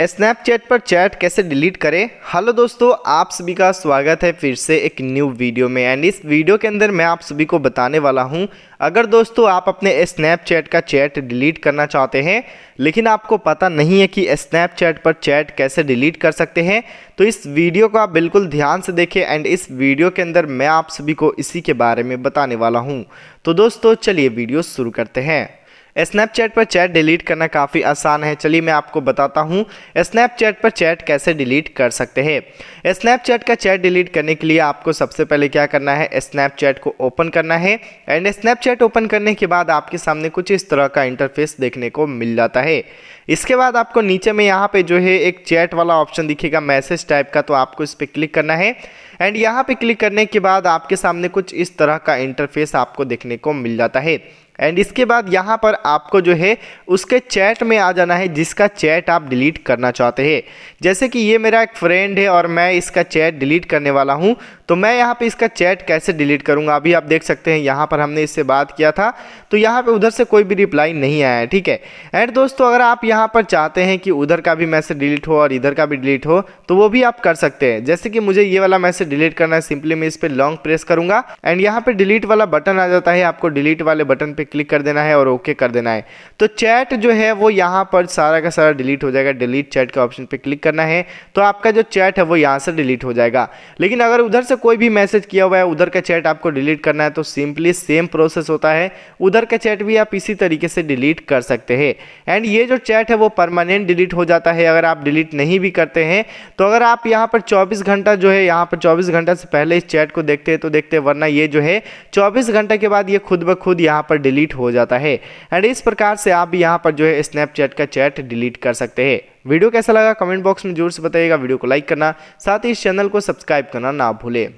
Snapchat पर chat कैसे delete करें हेलो दोस्तों आप सभी का स्वागत है फिर से एक न्यू वीडियो में एंड इस वीडियो के अंदर मैं आप सभी को बताने वाला हूं अगर दोस्तों आप अपने स्नैपचैट का चैट डिलीट करना चाहते हैं लेकिन आपको पता नहीं है कि स्नैपचैट पर चैट कैसे डिलीट कर सकते हैं तो इस वीडियो को आप बिल्कुल ध्यान से देखें एंड इस वीडियो के अंदर मैं आप सभी को इसी के बारे में बताने वाला हूँ तो दोस्तों चलिए वीडियो शुरू करते हैं स्नैपचैट पर चैट डिलीट करना काफ़ी आसान है चलिए मैं आपको बताता हूँ स्नैपचैट पर चैट कैसे डिलीट कर सकते हैं स्नैपचैट का चैट डिलीट करने के लिए आपको सबसे पहले क्या करना है स्नैपचैट को ओपन करना है एंड स्नैपचैट ओपन करने के बाद आपके सामने कुछ इस तरह का इंटरफेस देखने को मिल जाता है इसके बाद आपको नीचे में यहाँ पे जो है एक चैट वाला ऑप्शन दिखेगा मैसेज टाइप का तो आपको इस पर क्लिक करना है एंड यहाँ पे क्लिक करने के बाद आपके सामने कुछ इस तरह का इंटरफेस आपको देखने को मिल जाता है एंड इसके बाद यहाँ पर आपको जो है उसके चैट में आ जाना है जिसका चैट आप डिलीट करना चाहते हैं जैसे कि ये मेरा एक फ्रेंड है और मैं इसका चैट डिलीट करने वाला हूँ तो मैं यहाँ पे इसका चैट कैसे डिलीट करूँगा अभी आप देख सकते हैं यहाँ पर हमने इससे बात किया था तो यहाँ पर उधर से कोई भी रिप्लाई नहीं आया है ठीक है एंड दोस्तों अगर आप यहाँ पर चाहते हैं कि उधर का भी मैसेज डिलीट हो और इधर का भी डिलीट हो तो वो भी आप कर सकते हैं जैसे कि मुझे ये वाला मैसेज डिलीट करना है सिंपली मैं इस पर लॉन्ग प्रेस करूँगा एंड यहाँ पर डिलीट वाला बटन आ जाता है आपको डिलीट वाले बटन पर क्लिक कर देना है और ओके कर देना है तो चैट जो है वो यहाँ पर सारा का सारा डिलीट हो जाएगा डिलीट चैट के ऑप्शन पर क्लिक करना है तो आपका जो चैट है वो यहाँ से डिलीट हो जाएगा लेकिन अगर उधर से कोई भी मैसेज किया हुआ है उधर का चैट आपको डिलीट करना है तो सिंपली सेम प्रोसेस होता है उधर का चैट भी आप इसी तरीके से डिलीट कर सकते हैं एंड ये जो चैट है वो परमानेंट डिलीट हो जाता है अगर आप डिलीट नहीं भी करते हैं तो अगर आप यहाँ पर 24 घंटा जो है यहाँ पर 24 घंटा से पहले इस चैट को देखते हैं तो देखते हैं वरना ये जो है 24 घंटा के बाद ये खुद ब खुद यहाँ पर डिलीट डिलीट हो जाता है एंड इस प्रकार से आप यहाँ पर जो है स्नैपचैट का चैट डिलीट कर सकते हैं वीडियो कैसा लगा कमेंट बॉक्स में जोर से बताइएगा वीडियो को लाइक करना साथ ही इस चैनल को सब्सक्राइब करना ना भूलें